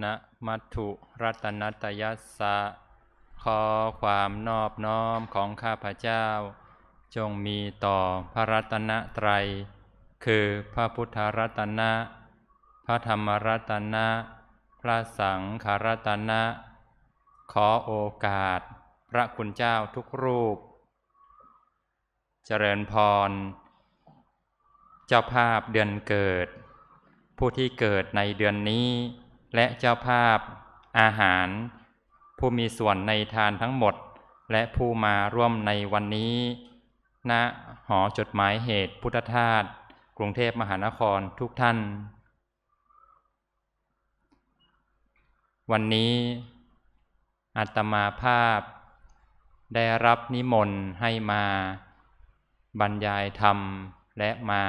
นะมัตุรัตนัตยัสสะขอความนอบน้อมของข้าพเจ้า จงมีต่อพระรัตนตรัยคือพระพุทธรัตนะพระธรรมรัตนะพระสังฆรัตนะขอโอกาส พระคุณเจ้าทุกรูป เจริญพรเจ้าภาพเดือนเกิด ผู้ที่เกิดในเดือนนี้และเจ้าภาพอาหาร ผู้มีส่วนในทานทั้งหมด และผู้มาร่วมในวันนี้ณนะหอจดหมายเหตุพุทธทาสกรุงเทพมหานครทุกท่าน วันนี้อาตมาภาพ ได้รับนิมนต์ให้มาบรรยายธรรมและมา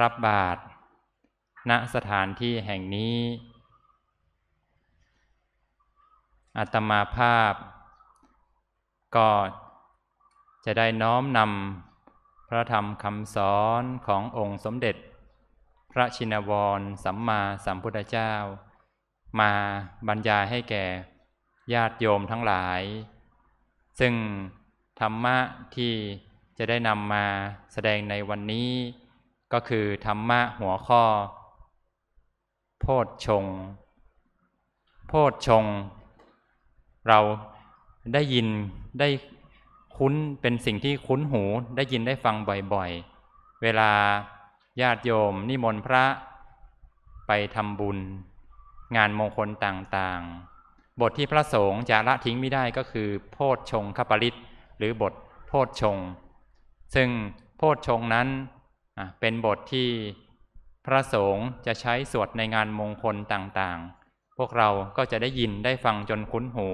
รับบาตรณสถานที่แห่งนี้อาตมาภาพก็จะได้น้อมนำพระธรรมคำสอนขององค์สมเด็จ พระชินวรสัมมาสัมพุทธเจ้า มาบรรยายให้แก่ญาติโยมทั้งหลาย ซึ่งธรรมะที่จะได้นำมาแสดงในวันนี้ ก็คือธรรมะหัวข้อ โพชง โพชงเราได้ยินได้คุ้นเป็นสิ่งที่คุ้นหูได้ยินได้ฟังบ่อยๆ เวลาญาติโยมนิมนต์พระไปทำบุญงานมงคลต่างๆ บทที่พระสงฆ์จะละทิ้งไม่ได้ก็คือโพชฌงคปริตหรือบทโพชฌงซึ่งโพชฌงนั้นเป็นบทที่พระสงฆ์จะใช้สวดในงานมงคลต่างๆ พวกเราก็จะได้ยินได้ฟังจนคุ้นหู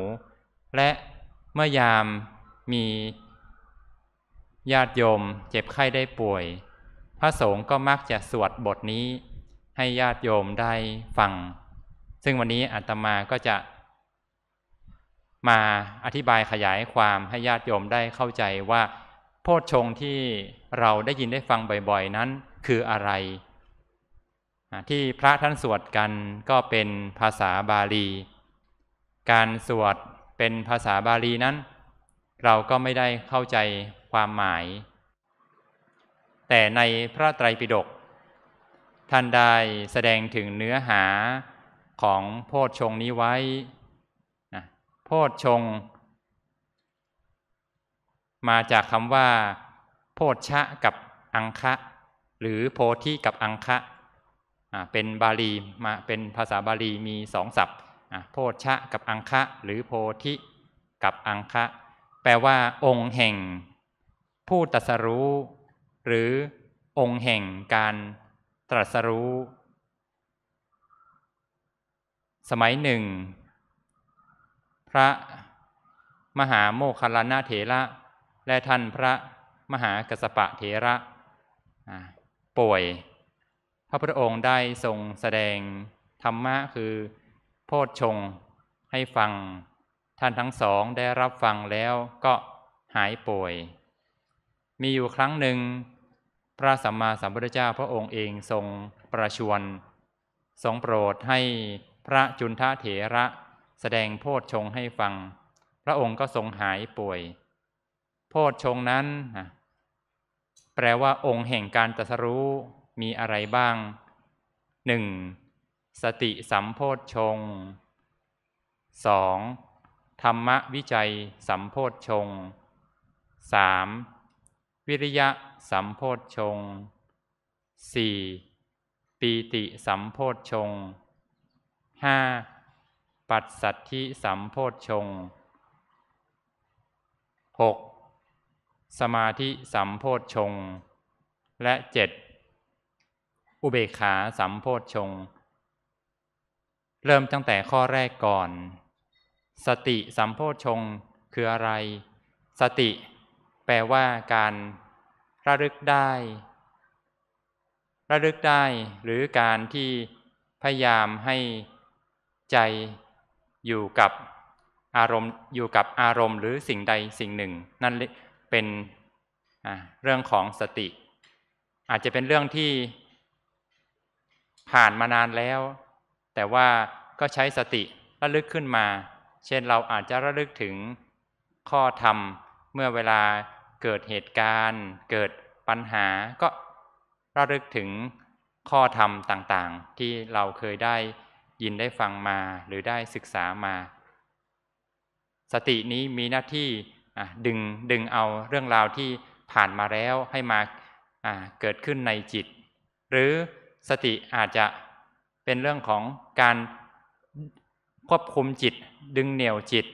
และเมื่อยามมีญาติโยมเจ็บไข้ได้ป่วย พระสงฆ์ก็มักจะสวดบทนี้ให้ญาติโยมได้ฟัง ซึ่งวันนี้อาตมาก็จะ มาอธิบายขยายความให้ญาติโยมได้เข้าใจว่า โพชฌงที่เราได้ยินได้ฟังบ่อยๆนั้นคืออะไร ที่พระท่านสวดกันก็เป็นภาษาบาลี การสวดเป็นภาษาบาลีนั้นเราก็ไม่ได้เข้าใจความหมาย แต่ในพระไตรปิฎกท่านได้แสดงถึงเนื้อหาของโพชฌงนี้ไว้โพชฌงมาจากคำว่า โพชชะกับอังคะ หรือโพธิกับอังคะเป็นบาลีมาเป็นภาษาบาลีมีสองศัพท์โพชะกับอังคะ หรือโพธิกับอังคะ แปลว่า องค์แห่ง ผู้ตรัสรู้ หรือองค์แห่งการตรัสรู้ สมัยหนึ่ง พระมหาโมคคัลลานาเถระและท่านพระมหากัสปะเถระป่วย พระพุทธองค์ได้ทรงแสดงธรรมะคือโพชฌงให้ฟัง ท่านทั้งสองได้รับฟังแล้วก็ หายป่วย มีอยู่ครั้งหนึ่ง พระสัมมาสัมพุทธเจ้าพระองค์เองทรงประชวรทรงโปรดให้พระจุนทะเถระ แสดงโพชฌงให้ฟัง พระองค์ก็ทรงหายป่วย โพชฌงนั้นแปลว่าองค์แห่งการตรัสรู้มีอะไรบ้าง หนึ่งสติสัมโพธชง 2. ธรรมวิจัยสัมโพธชง 3. วิริยะสัมโพธชง 4. ปีติสัมโพธชง 5. ปัสสัทธิสัมโพธชง 6. สมาธิสัมโพธชง และ 7. อุเบกขาสัมโพธชงเริ่มตั้งแต่ข้อแรกก่อน สติสัมโพชงคืออะไร สติแปลว่าการระลึกได้ ระลึกได้หรือการที่พยายามให้ใจอยู่กับอารมณ์อยู่กับอารมณ์ หรือสิ่งใดสิ่งหนึ่ง นั่นเป็นเรื่องของสติ อาจจะเป็นเรื่องที่ผ่านมานานแล้วแต่ว่าก็ใช้สติระลึกขึ้นมา เช่นเราอาจจะระลึกถึงข้อธรรมเมื่อเวลาเกิดเหตุการณ์ เกิดปัญหา ก็ระลึกถึงข้อธรรมต่างๆ ที่เราเคยได้ยินได้ฟังมาหรือได้ศึกษามา สตินี้มีหน้าที่ดึงดึงเอาเรื่องราวที่ผ่านมาแล้วให้มาเกิดขึ้นในจิต หรือสติอาจจะเป็นเรื่องของการควบคุมจิตดึงเหนี่ยวจิต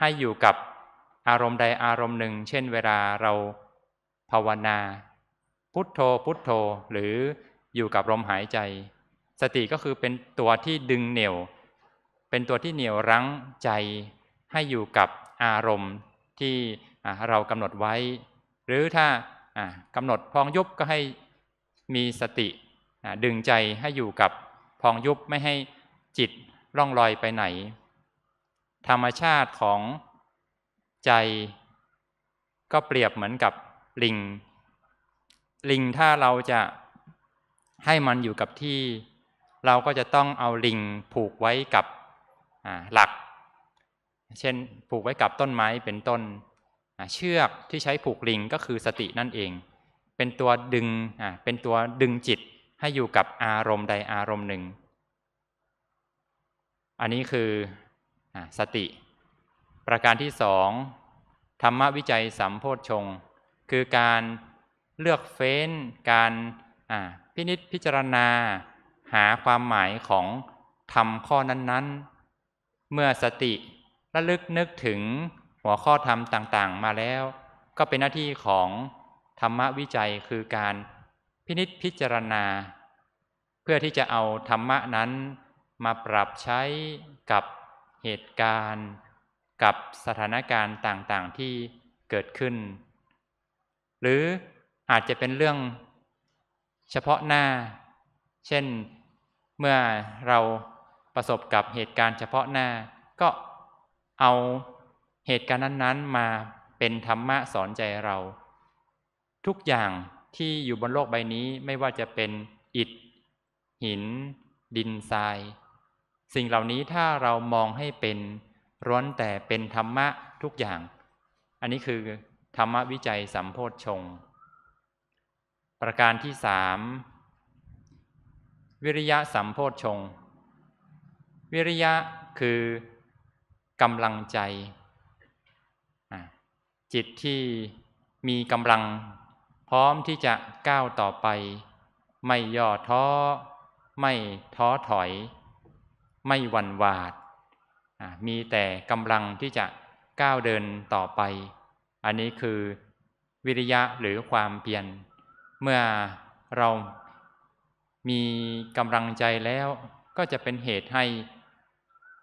ให้อยู่กับอารมณ์ใดอารมณ์หนึ่ง เช่น เวลาเราภาวนา พุทโธพุทโธ หรืออยู่กับลมหายใจ สติก็คือเป็นตัวที่ดึงเหนี่ยว เป็นตัวที่เหนี่ยวรั้งใจ ให้อยู่กับอารมณ์ที่เรากำหนดไว้ หรือถ้ากำหนดพองยุบก็ให้มีสติดึงใจให้อยู่กับพองยุบไม่ให้จิตร่องลอยไปไหน ธรรมชาติของใจก็เปรียบเหมือนกับลิง ลิงถ้าเราจะให้มันอยู่กับที่ เราก็จะต้องเอาลิงผูกไว้กับหลัก เช่นผูกไว้กับต้นไม้เป็นต้นเชือกที่ใช้ผูกลิงก็คือสตินั่นเอง เป็นตัวดึงเป็นตัวดึงจิตให้อยู่กับอารมณ์ใดอารมณ์หนึ่งอันนี้คือสติ ประการที่สองธรรมวิจัยสัมโพธชงคือการเลือกเฟ้น การพินิษพิจารณา หาความหมายของธรรมข้อนั้นๆ เมื่อสติระลึกนึกถึงหัวข้อธรรมต่าง ๆ มาแล้ว ก็เป็นหน้าที่ของธรรมวิจัยคือการพินิษพิจารณา เพื่อที่จะเอาธรรมะนั้นมาปรับใช้กับเหตุการณ์ กับสถานการณ์ต่างๆที่เกิดขึ้น หรืออาจจะเป็นเรื่องเฉพาะหน้า เช่น เมื่อเราประสบกับเหตุการณ์เฉพาะหน้า ก็เอาเหตุการณ์นั้นๆมาเป็นธรรมะสอนใจเรา ทุกอย่างที่อยู่บนโลกใบนี้ไม่ว่าจะเป็นอิฐ หินดินทรายสิ่งเหล่านี้ถ้าเรามองให้เป็นร้อนแต่เป็นธรรมะทุกอย่าง อันนี้คือธรรมวิจัยสัมโพธชง ประการที่สามวิริยะสัมโพธชง วิริยะคือกำลังใจ จิตที่มีกำลังพร้อมที่จะก้าวต่อไป ไม่ย่อท้อ ไม่ท้อถอยไม่หวั่นหวาดมีแต่กำลังที่จะก้าวเดินต่อไป อันนี้คือวิริยะหรือความเพียรเมื่อเรามีกำลังใจแล้วก็จะเป็นเหตุให้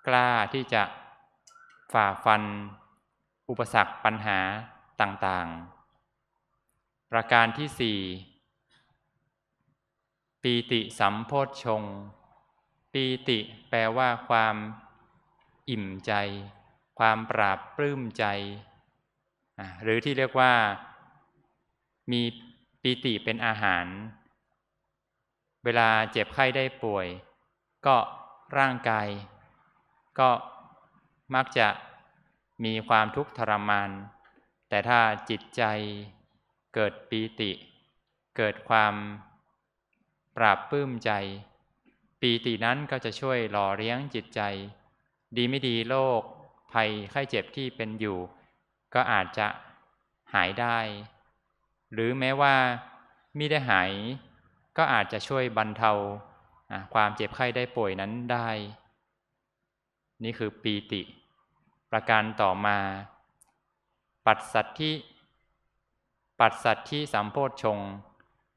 กล้าที่จะฝ่าฟัน อุปสรรคปัญหาต่างๆ ประการที่สี่ปีติสัมโพชฌงค์ปีติ แปลว่าความอิ่มใจ ความปราบปลื้มใจ หรือที่เรียกว่า มีปีติเป็นอาหาร เวลาเจ็บไข้ได้ป่วย ก็ร่างกาย ก็มักจะมีความทุกข์ทรมานแต่ถ้าจิตใจเกิดปีติ เกิดความปราบปลื้มใจปีตินั้นก็จะช่วยหล่อเลี้ยงจิตใจ ดีไม่ดีโรคภัยไข้เจ็บที่เป็นอยู่ ก็อาจจะหายได้ หรือแม้ว่ามิได้หายก็อาจจะช่วยบรรเทาความเจ็บไข้ได้ป่วยนั้นได้ นี่คือปีติ ประการต่อมา ปัสสัตที่ ปัสสัตที่สัมโพชง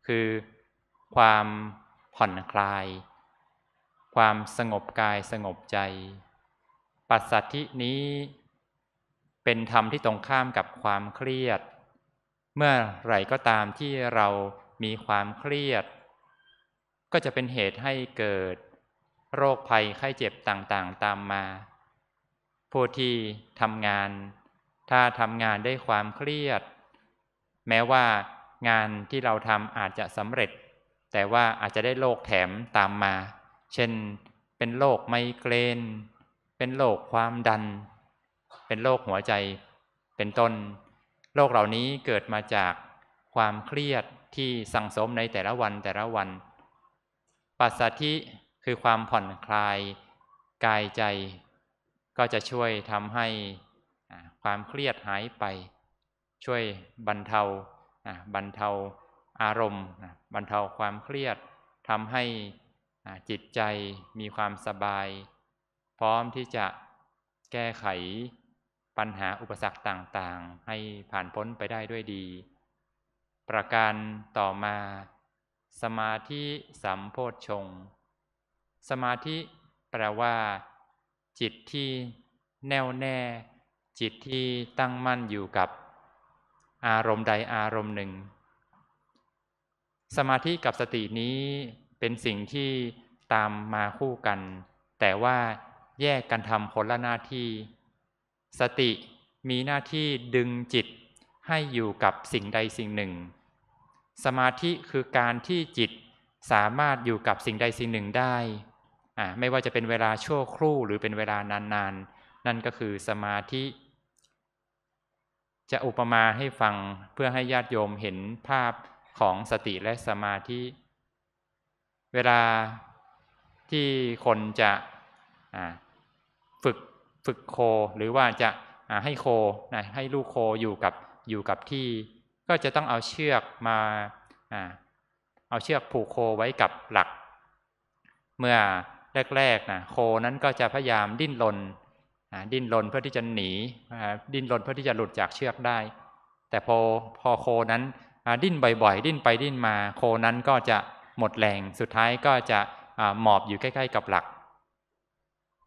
คือ ความผ่อนคลายความสงบกายสงบใจ ปัสสัทธินี้ เป็นธรรมที่ตรงข้ามกับความเครียด เมื่อไหร่ก็ตามที่เรามีความเครียด ก็จะเป็นเหตุให้เกิด โรคภัยไข้เจ็บต่างๆตามมา ผู้ที่ทำงาน ถ้าทำงานได้ความเครียด แม้ว่า งานที่เราทำอาจจะสำเร็จ แต่ว่าอาจจะได้โรคแถมตามมาเช่น เป็นโรคไมเกรนเป็นโรคความดัน เป็นโรคหัวใจเป็นต้นโรคเหล่านี้เกิดมาจากความเครียดที่สั่งสมในแต่ละวันแต่ละวันปัสสธิคือความผ่อนคลายกายใจ ก็จะช่วยทำให้ความเครียดหายไป ช่วยบรรเทาบรรเทาอารมณ์บรรเทาความเครียดทำให้จิตใจมีความสบาย พร้อมที่จะแก้ไข ปัญหาอุปสรรคต่างๆ ให้ผ่านพ้นไปได้ด้วยดี ประการต่อมา สมาธิสัมโพชฌงสมาธิแปลว่า จิตที่แน่วแน่ จิตที่ตั้งมั่นอยู่กับ อารมณ์ใดอารมณ์หนึ่ง สมาธิกับสตินี้เป็นสิ่งที่ตามมาคู่กัน แต่ว่าแยกกันทำคนละหน้าที่ สติมีหน้าที่ดึงจิตให้อยู่กับสิ่งใดสิ่งหนึ่ง สมาธิคือการที่จิตสามารถอยู่กับสิ่งใดสิ่งหนึ่งได้ ไม่ว่าจะเป็นเวลาชั่วครู่หรือเป็นเวลานานๆนนนั่นก็คือสมาธิ จะอุปมาให้ฟังเพื่อให้ญาติโยมเห็นภาพของสติและสมาธิเวลาที่คนจะฝึกฝึกโคหรือว่าจะให้โคนะให้ลูกโคอยู่กับอยู่กับที่ ก็จะต้องเอาเชือกมา เอาเชือกผูกโคไว้กับหลัก เมื่อแรกๆนะโคนั้นก็จะพยายามดิ้นรนดิ้นรนเพื่อที่จะหนีดิ้นรนเพื่อที่จะหลุดจากเชือกได้ แต่พอพอโคนั้นดิ้นบ่อยๆดิ้นไปดิ้นมาโคนั้นก็จะหมดแรงสุดท้ายก็จะหมอบอยู่ใกล้ ๆกับหลัก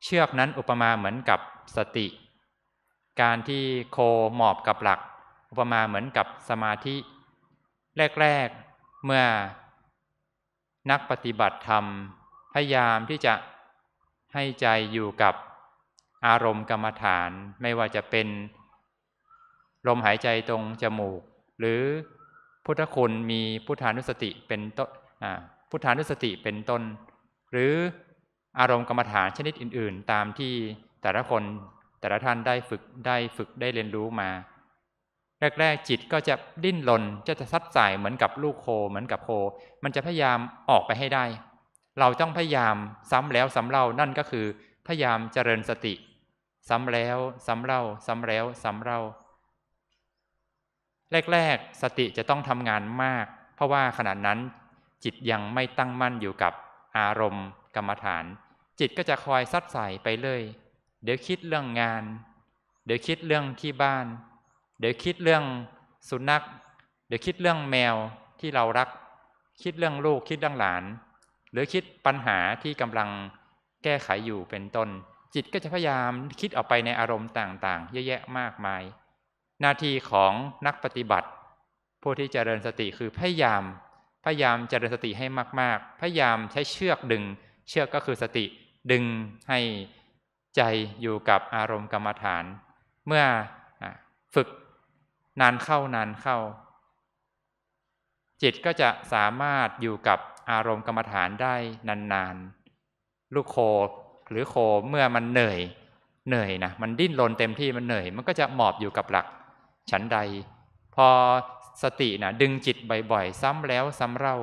เชือกนั้นอุปมาเหมือนกับสติ การที่โคหมอบกับหลัก อุปมาเหมือนกับสมาธิ แรก ๆเมื่อนักปฏิบัติธรรมพยายามที่จะให้ใจอยู่กับอารมณ์กรรมฐานไม่ว่าจะเป็น ลมหายใจตรงจมูก หรือพุทธคุณมีพุทธานุสติเป็นพุทธานุสติเป็นต้น หรืออารมณ์กรรมฐานชนิดอื่น ๆ ตามที่แต่ละคนแต่ละท่านได้ฝึกได้ฝึกได้เรียนรู้มา แรก ๆ จิตก็จะดิ้นรนจะจะซัดสายเหมือนกับลูกโคเหมือนกับโค มันจะพยายามออกไปให้ได้ เราต้องพยายามซ้ำแล้วซ้ำเล่านั่นก็คือ พยายามเจริญสติซ้ำแล้ว ซ้ำเล่าซ้ำแล้วซ้ำเล่าแรกๆ สติจะต้องทำงานมาก เพราะว่าขณะนั้นจิตยังไม่ตั้งมั่นอยู่กับอารมณ์ กรรมฐาน จิตก็จะคอยซัดใส่ไปเลย เดี๋ยวคิดเรื่องงาน เดี๋ยวคิดเรื่องที่บ้าน เดี๋ยวคิดเรื่องสุนัขเดี๋ยวคิดเรื่องแมวที่เรารัก คิดเรื่องลูกคิดเรื่องหลาน หรือคิดปัญหาที่กำลังแก้ไขอยู่เป็นต้น จิตก็จะพยายาม คิดออกไปในอารมณ์ต่างๆ เยอะแยะมากมายหน้าที่ของนักปฏิบัติ ผู้ที่จเจริญสติคือพยายามพยายามเจริญสติให้มาก ๆ พยายามใช้เชือกดึง เชือกก็คือสติดึงให้ใจอยู่กับอารมณ์กรรมฐาน เมื่อฝึกนานเข้านานเข้า จิตก็จะสามารถอยู่กับอารมณ์กรรมฐานได้นานๆลูกโคหรือโคเมื่อมันเหนื่อยเหนื่อยนะมันดิ้นรนเต็มที่มันเหนื่อย มันก็จะหมอบอยู่กับหลักฉันใด พอสตินะดึงจิตบ่อยๆ ซ้ำแล้วซ้ำเล่า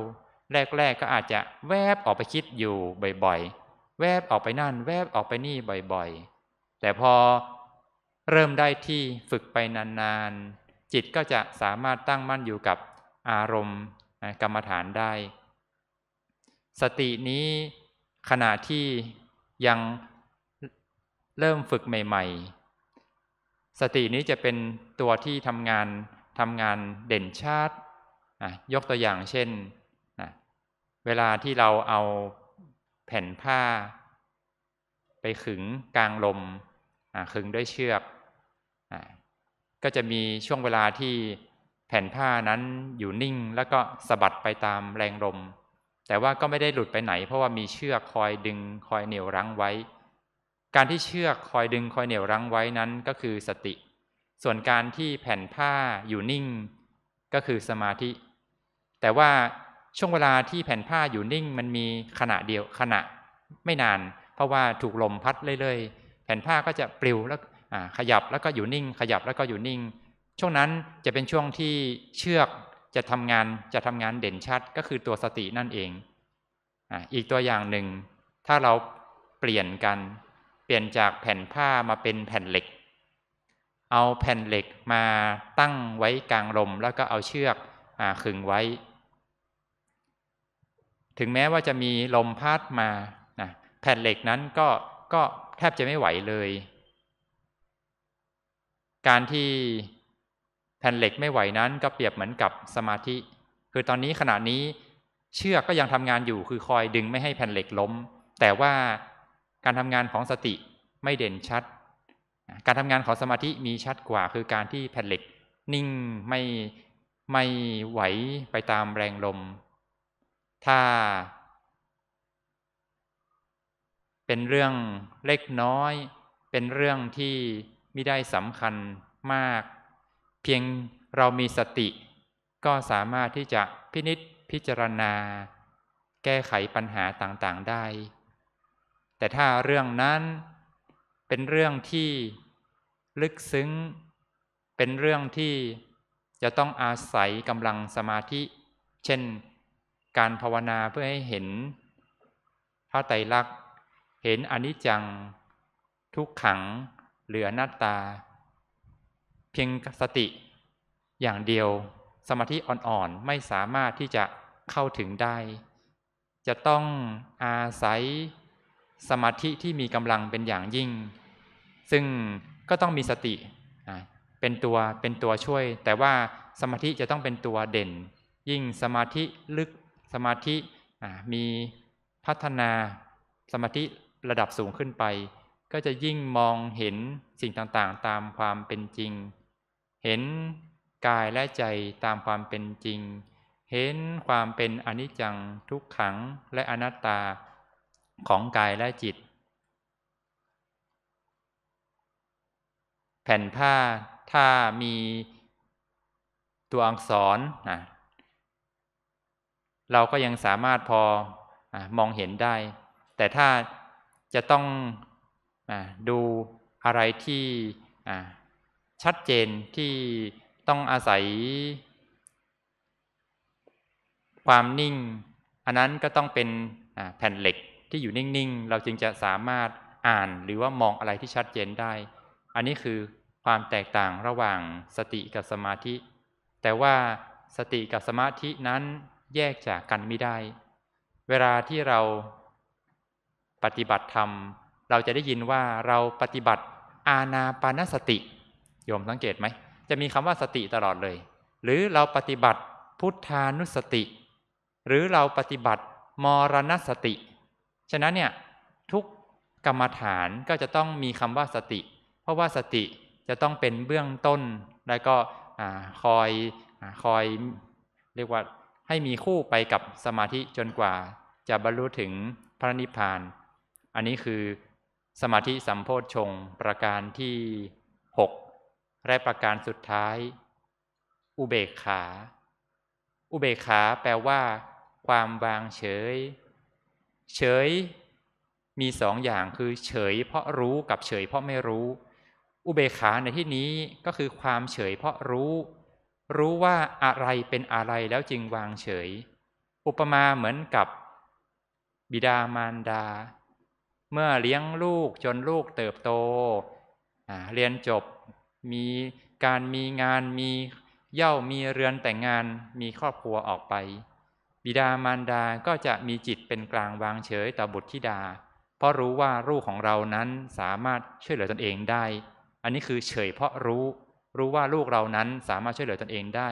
แรกๆก็อาจจะแวบออกไปคิดอยู่บ่อยๆ แวบออกไปนั่น แวบออกไปนี่บ่อยๆ แต่พอเริ่มได้ที่ฝึกไปนานๆ จิตก็จะสามารถตั้งมั่นอยู่กับอารมณ์กรรมฐานได้ สตินี้ขณะที่ยังเริ่มฝึกใหม่ๆ สตินี้จะเป็นตัวที่ทำงานทำงานเด่นชาติ ยกตัวอย่างเช่น เวลาที่เราเอาแผ่นผ้าไปขึงกลางลม ขึงด้วยเชือก ก็จะมีช่วงเวลาที่แผ่นผ้านั้นอยู่นิ่งแล้วก็สะบัดไปตามแรงลม แต่ว่าก็ไม่ได้หลุดไปไหนเพราะว่ามีเชือกคอยดึงคอยเหนี่ยวรั้งไว้ การที่เชือกคอยดึงคอยเหนี่ยวรั้งไว้นั้นก็คือสติเส่วนการที่แผ่นผ้าอยู่นิ่ง ก็คือสมาธิ แต่ว่าช่วงเวลาที่แผ่นผ้าอยู่นิ่งมันมีขณะเดียวขณะไม่นาน เพราะว่าถูกลมพัดเรื่อยๆแผ่นผ้าก็จะปลิวแล้วขยับแล้วก็อยู่นิ่ง ขยับแล้วก็อยู่นิ่ง ช่วงนั้นจะเป็นช่วงที่เชือกจะทำงานจะทำงานเด่นชัดก็คือตัวสตินั่นเองออีกตัวอย่างหนึ่ง ถ้าเราเปลี่ยนกันเปลี่ยนจากแผ่นผ้ามาเป็นแผ่นเหล็กเอาแผ่นเหล็กมาตั้งไว้กลางลม แล้วก็เอาเชือกอขึงไว้ ถึงแม้ว่าจะมีลมพัดมานะแผ่นเหล็กนั้นก็ก็แทบจะไม่ไหวเลย การที่แผ่นเหล็กไม่ไหวนั้นก็เปรียบเหมือนกับสมาธิ คือตอนนี้ขณะนี้เชือกก็ยังทำงานอยู่คือคอยดึงไม่ให้แผ่นเหล็กล้มแต่ว่าการทำงานของสติไม่เด่นชัดการทำงานของสมาธิมีชัดกว่า คือการที่แผ่นเหล็กนิ่งไม่ไม่ไหวไปตามแรงลม ถ้า เป็นเรื่องเล็กน้อย เป็นเรื่องที่ไม่ได้สำคัญมาก เพียงเรามีสติ ก็สามารถที่จะพินิษพิจารณา แก้ไขปัญหาต่างๆได้ แต่ถ้าเรื่องนั้นเป็นเรื่องที่ลึกซึ้ง เป็นเรื่องที่จะต้องอาศัยกำลังสมาธิ เช่น การภาวนาเพื่อให้เห็นพระไตรลักษณ์ เห็นอนิจจัง ทุกขังเหลือน้าตา เพียงสติอย่างเดียวสมาธิอ่อนๆ ไม่สามารถที่จะเข้าถึงได้ จะต้องอาศัยสมาธิที่มีกำลังเป็นอย่างยิ่งซึ่งก็ต้องมีสติเป็นตัวเป็นตัวช่วยแต่ว่าสมาธิจะต้องเป็นตัวเด่น ยิ่งสมาธิลึกสมาธิมีพัฒนาสมาธิระดับสูงขึ้นไป ก็จะยิ่งมองเห็นสิ่งต่าง ๆ ตามความเป็นจริง เห็นกายและใจตามความเป็นจริง เห็นความเป็นอนิจจังทุกขังและอนัตตาของกายและจิตแผ่นผ้าถ้ามีตัวอักษรนะเราก็ยังสามารถพอมองเห็นได้ แต่ถ้า จะต้องดูอะไรที่ชัดเจนที่ต้องอาศัยความนิ่ง อันนั้นก็ต้องเป็นแผ่นเหล็กที่อยู่นิ่ง ๆ เราจึงจะสามารถอ่านหรือว่ามองอะไรที่ชัดเจนได้อันนี้คือความแตกต่างระหว่างสติกับสมาธิ แต่ว่าสติกับสมาธินั้นแยกจากกันไม่ได้ เวลาที่เราปฏิบัติธรรม เราจะได้ยินว่าเราปฏิบัติอาณาปานสติ โยมสังเกตไหม จะมีคำว่าสติตลอดเลย หรือเราปฏิบัติพุทธานุสติ หรือเราปฏิบัติมรณสติ ฉะนั้นเนี่ยทุกกรรมฐานก็จะต้องมีคำว่าสติราะว่าสติจะต้องเป็นเบื้องต้น แล้วก็คอยคอย เรียกว่าให้มีคู่ไปกับสมาธิจนกว่า จะบรรลุถึงพระนิพพาน อันนี้คือสมาธิสัมโพชฌงประการที่ 6 และประการสุดท้าย อุเบกขา อุเบกขาแปลว่าความวางเฉย เฉยมีสองอย่างคือเฉยเพราะรู้กับเฉยเพราะไม่รู้อุเบกขาในที่นี้ก็คือความเฉยเพราะรู้ รู้ว่าอะไรเป็นอะไรแล้วจึงวางเฉย อุปมาเหมือนกับบิดามารดา เมื่อเลี้ยงลูกจนลูกเติบโต เรียนจบมีการมีงานมีเย่ามีเรือนแต่งงานมีครอบครัวออกไป บิดามารดาก็จะมีจิตเป็นกลางวางเฉย ต่อบุตรธิดา เพราะรู้ว่าลูกของเรานั้นสามารถช่วยเหลือตนเองได้อันนี้คือเฉยเพราะรู้รู้ว่าลูกเรานั้นสามารถช่วยเหลือตนเองได้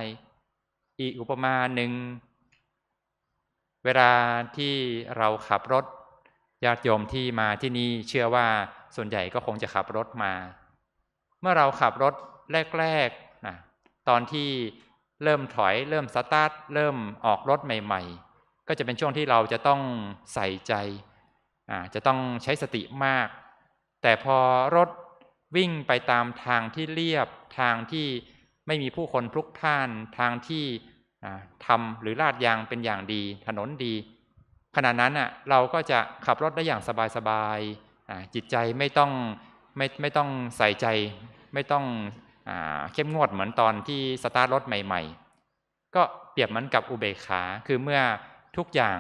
อีกอุปมาหนึ่งเวลาที่เราขับรถญาติโยมที่มาที่นี่เชื่อว่าส่วนใหญ่ก็คงจะขับรถมา เมื่อเราขับรถแรกๆนะตอนที่เริ่มถอยเริ่มสตาร์ทเริ่มออกรถใหม่ๆ ก็จะเป็นช่วงที่เราจะต้องใส่ใจจะต้องใช้สติมาก แต่พอรถวิ่งไปตามทางที่เรียบทางที่ไม่มีผู้คนพลุกพล่านทางที่ทำหรือลาดยางเป็นอย่างดีถนนดีขณะนั้นอ่ะเราก็จะขับรถได้อย่างสบายๆจิตใจไม่ต้องไม่ไม่ต้องใส่ใจ ไม่ต้องอเข้มงวดเหมือนตอนที่สตาร์ทรถใหม่ๆ ก็เปรียบเหมือนกับอุเบกขาคือเมื่อทุกอย่าง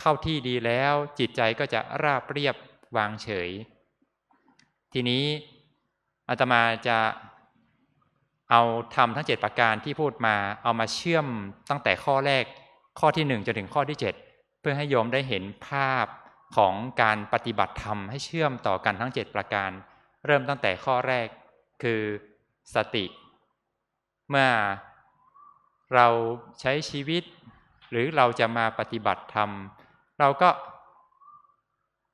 เข้าที่ดีแล้ว จิตใจก็จะราบเรียบวางเฉย ทีนี้อาตมาจะเอาทำทั้ง 7 ประการที่พูดมาเอามาเชื่อมตั้งแต่ข้อแรก ข้อที่1จนถึงข้อที่7 เพื่อให้โยมได้เห็นภาพของการปฏิบัติธรรมให้เชื่อมต่อกันทั้ง 7 ประการ เริ่มตั้งแต่ข้อแรกคือสติ เมื่อเราใช้ชีวิตหรือเราจะมาปฏิบัติธรรมเราก็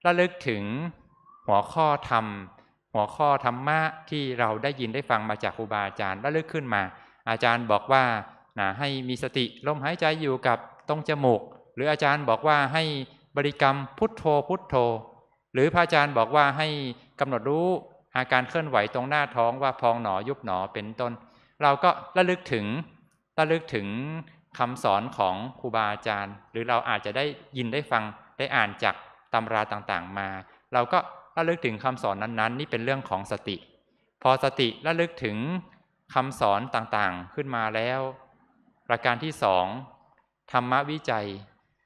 ระลึกถึงหัวข้อธรรมหัวข้อธรรมะที่เราได้ยินได้ฟังมาจากครูบาอาจารย์แล้วลึกขึ้นมา อาจารย์บอกว่านะให้มีสติลมหายใจอยู่กับตรงจมูก หรืออาจารย์บอกว่าให้บริกรรมพุทโธพุทโธ หรือพระอาจารย์บอกว่าให้กำหนดรู้อาการเคลื่อนไหวตรงหน้าท้องว่าพองหนอยุบหนอเป็นต้น เราก็ระลึกถึงระลึกถึงคำสอนของครูบาอาจารย์ หรือเราอาจจะได้ยินได้ฟังได้อ่านจากตำราต่างๆมา เราก็ระลึกถึงคำสอนนั้นๆนนี่เป็นเรื่องของสติ พอสติระลึกถึงคำสอนต่างๆขึ้นมาแล้ว ประการที่สองธรรมวิจัย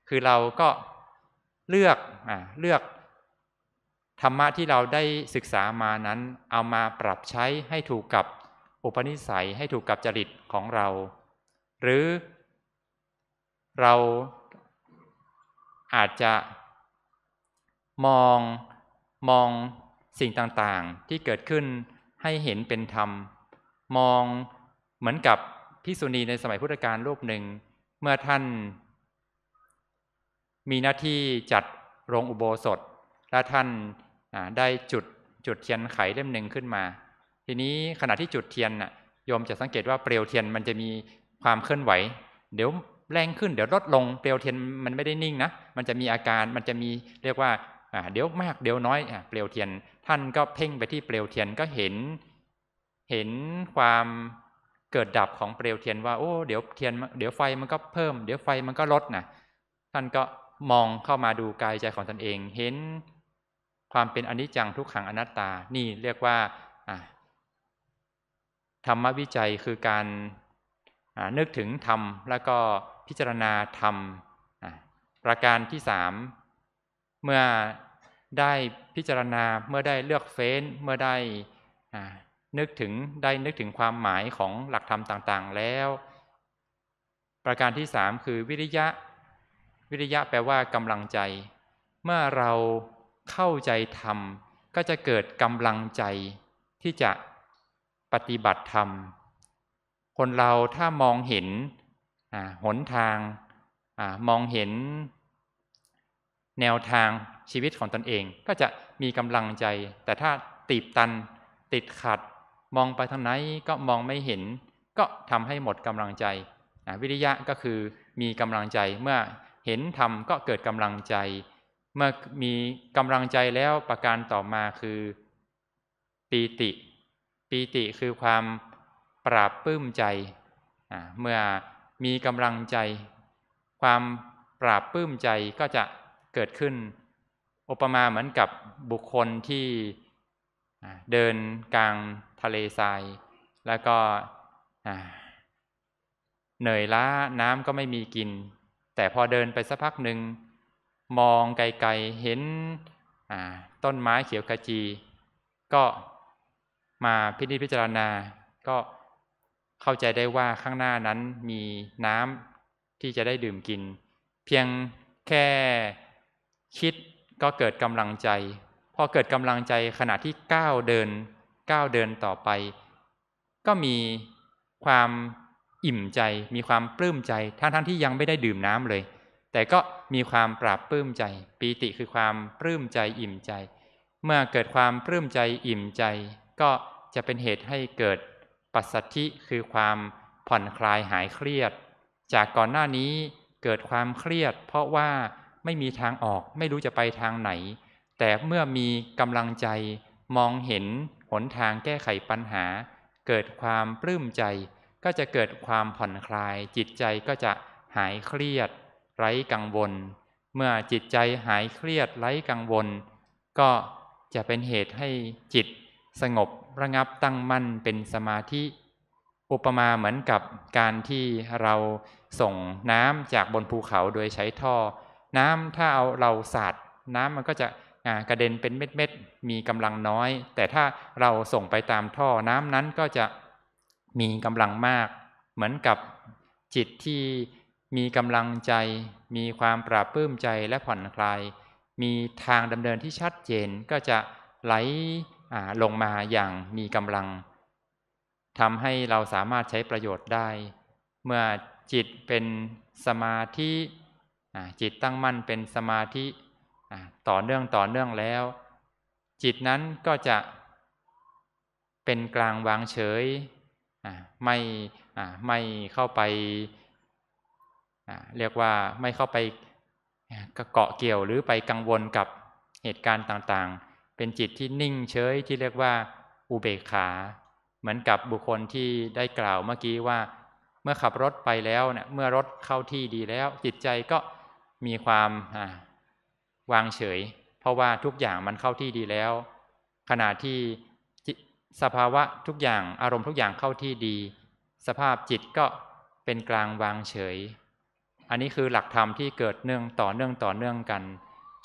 คือเราก็เลือกอเลือก ธรรมะที่เราได้ศึกษามานั้น เอามาปรับใช้ให้ถูกกับอุปนิสัยให้ถูกกับจริตของเรา หรือ เราอาจจะ มองมองสิ่งต่างๆที่เกิดขึ้นให้เห็นเป็นธรรม มองเหมือนกับพิสุณีในสมัยพุทธกาลรูปหนึ่ง เมื่อท่านมีหน้าที่จัดโรงอุโบสถและท่านได้จุดจุดเทียนไขเล่มหนึ่งขึ้นมา ทีนี้ขณะที่จุดเทียนน่ะโยมจะสังเกตว่าเปลวเทียนมันจะมีความเคลื่อนไหว เดี๋ยวแรงขึ้น เดี๋ยวลดลงเปลวเทียนมันไม่ได้นิ่งนะมันจะมีอาการมันจะมีเรียกว่าเดี๋ยวมากเดี๋ยวน้อยเปลวเทียนท่านก็เพ่งไปที่เปลวเทียนก็เห็น เห็นความเกิดดับของเปลวเทียนว่าโอ้ เดี๋ยวเทียน เดี๋ยวไฟมันก็เพิ่ม เดี๋ยวไฟมันก็ลดนะท่านก็มองเข้ามาดูกายใจของตนเอง เห็นความเป็นอนิจจังทุกขังอนัตตานี่เรียกว่าธรรมวิจัยคือการนึกถึงธรรมแล้วก็พิจารณาธรรมประการที่สามเมื่อได้พิจารณาเมื่อได้เลือกเฟ้น เมื่อได้นึกถึงได้นึกถึงความหมายของหลักธรรมต่างๆแล้ว ประการที่สามคือวิริยะ วิริยะแปลว่ากำลังใจ เมื่อเราเข้าใจธรรมก็จะเกิดกำลังใจที่จะปฏิบัติธรรม คนเราถ้ามองเห็นหนทางอมองเห็นแนวทางชีวิตของตนเองก็จะมีกำลังใจ แต่ถ้าตีบตันติดขัด มองไปทางไหนก็มองไม่เห็น ก็ทำให้หมดกำลังใจวิริยะก็คือมีกำลังใจเมื่อเห็นทำก็เกิดกำลังใจ เมื่อมีกำลังใจแล้วประการต่อมาคือปีติปีติคือความปราบปื้มใจ เมื่อมีกำลังใจ ความปราบปื้มใจก็จะเกิดขึ้นอุปมาเหมือนกับบุคคลที่เดินกลางทะเลทรายแล้วก็เหนื่อยล้าน้ำก็ไม่มีกิน แต่พอเดินไปสักพักหนึ่ง มองไกลๆเห็นต้นไม้เขียวกระจี ก็มาพิจิตพิจารณา ก็เข้าใจได้ว่าข้างหน้านั้นมีน้ำที่จะได้ดื่มกิน เพียงแค่คิดก็เกิดกำลังใจพอเกิดกำลังใจขณะที่ก้าวเดินก้าวเดินต่อไป ก็มีความอิ่มใจ มีความปลื้มใจทั้งทั้งที่ยังไม่ได้ดื่มน้ำเลย แต่ก็มีความปราบปลื้มใจปีติคือความปลื้มใจอิ่มใจ เมื่อเกิดความปลื้มใจอิ่มใจ ก็จะเป็นเหตุให้เกิดปัสสัทธิคือความผ่อนคลายหายเครียด จากก่อนหน้านี้เกิดความเครียด เพราะว่าไม่มีทางออกไม่รู้จะไปทางไหน แต่เมื่อมีกำลังใจ มองเห็นหนทางแก้ไขปัญหา เกิดความปลื้มใจ ก็จะเกิดความผ่อนคลาย จิตใจก็จะหายเครียด ไร้กังวล เมื่อจิตใจหายเครียดไร้กังวล ก็จะเป็นเหตุให้จิต สงบระงับตั้งมั่นเป็นสมาธิ อุปมาเหมือนกับการที่เราส่งน้ำจากบนภูเขาโดยใช้ท่อน้ำถ้าเอาเราสาดน้ำมันก็จะกระเด็นเป็นเม็ดๆมีกำลังน้อย แต่ถ้าเราส่งไปตามท่อน้ำนั้นก็จะมีกำลังมาก เหมือนกับจิตที่มีกำลังใจ มีความปราบปื้มใจและผ่อนคลายมีทางดำเนินที่ชัดเจนก็จะไหลลงมาอย่างมีกำลัง ทำให้เราสามารถใช้ประโยชน์ได้ เมื่อจิตเป็นสมาธิจิตตั้งมั่นเป็นสมาธิต่อเนื่องต่อเนื่องแล้ว จิตนั้นก็จะ เป็นกลางวางเฉย ไม่ไม่เข้าไปเรียกว่าไม่เข้าไปเกาะเกี่ยวหรือไปกังวลกับเหตุการณ์ต่างๆ เป็นจิตที่นิ่งเฉยที่เรียกว่าอุเบกขา เหมือนกับบุคคลที่ได้กล่าวเมื่อกี้ว่า เมื่อขับรถไปแล้วเนี่ยเมื่อรถเข้าที่ดีแล้ว จิตใจก็มีความวางเฉยเพราะว่าทุกอย่างมันเข้าที่ดีแล้ว ขณะที่สภาวะทุกอย่างอารมณ์ทุกอย่างเข้าที่ดี สภาพจิตก็เป็นกลางวางเฉย อันนี้คือหลักธรรมที่เกิดเนื่องต่อเนื่องต่อเนื่องกัน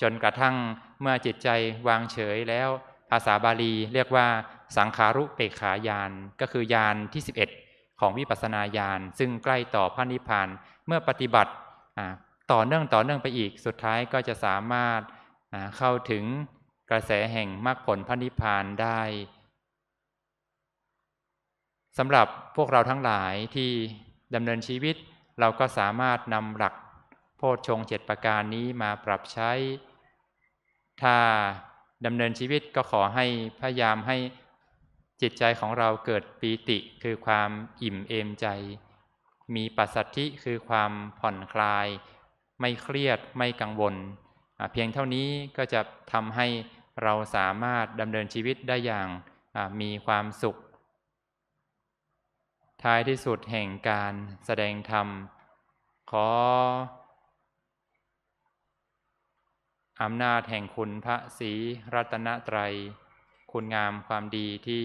จนกระทั่งเมื่อจิตใจวางเฉยแล้ว ภาษาบาลีเรียกว่าสังขารุเปกขายานก็คือยานที่11 ของวิปัสสนาญาณซึ่งใกล้ต่อพระนิพพานเมื่อปฏิบัติต่อเนื่องต่อเนื่องไปอีก สุดท้ายก็จะสามารถเข้าถึงกระแสแห่งมรรคผลพระนิพพานได้สำหรับพวกเราทั้งหลายที่ดำเนินชีวิตเราก็สามารถนำหลักโพชฌงเจ็ดประการนี้มาปรับใช้ ถ้าดำเนินชีวิตก็ขอให้พยายามให้จิตใจของเราเกิดปีติคือความอิ่มเอมใจ มีปัสสัทธิคือความผ่อนคลายไม่เครียดไม่กังวล เพียงเท่านี้ก็จะทำให้เราสามารถดำเนินชีวิตได้อย่างมีความสุข ท้ายที่สุดแห่งการแสดงธรรม ขออำนาจแห่ง คุณพระศรีรัตนตรัยคุณงามความดีที่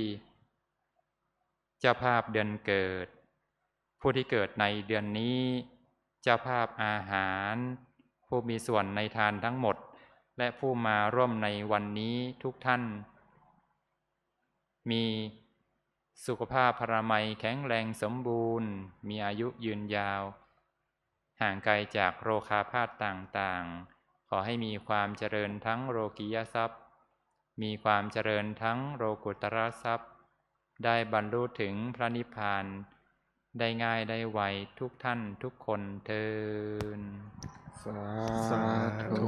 เจ้าภาพเดือนเกิด ผู้ที่เกิดในเดือนนี้เจ้าภาพอาหารผู้มีส่วนในทานทั้งหมดและผู้มาร่วมในวันนี้ทุกท่าน มีสุขภาพพรามัยแข็งแรงสมบูรณ์ มีอายุยืนยาว ห่างไกลจากโรคาพาธต่างๆ ขอให้มีความเจริญทั้งโรกิยทรัพย์ มีความเจริญทั้งโรกุตระทรัพย์ ได้บรรลุถึงพระนิพพานได้ง่ายได้ไวทุกท่านทุกคนเทินสาธุ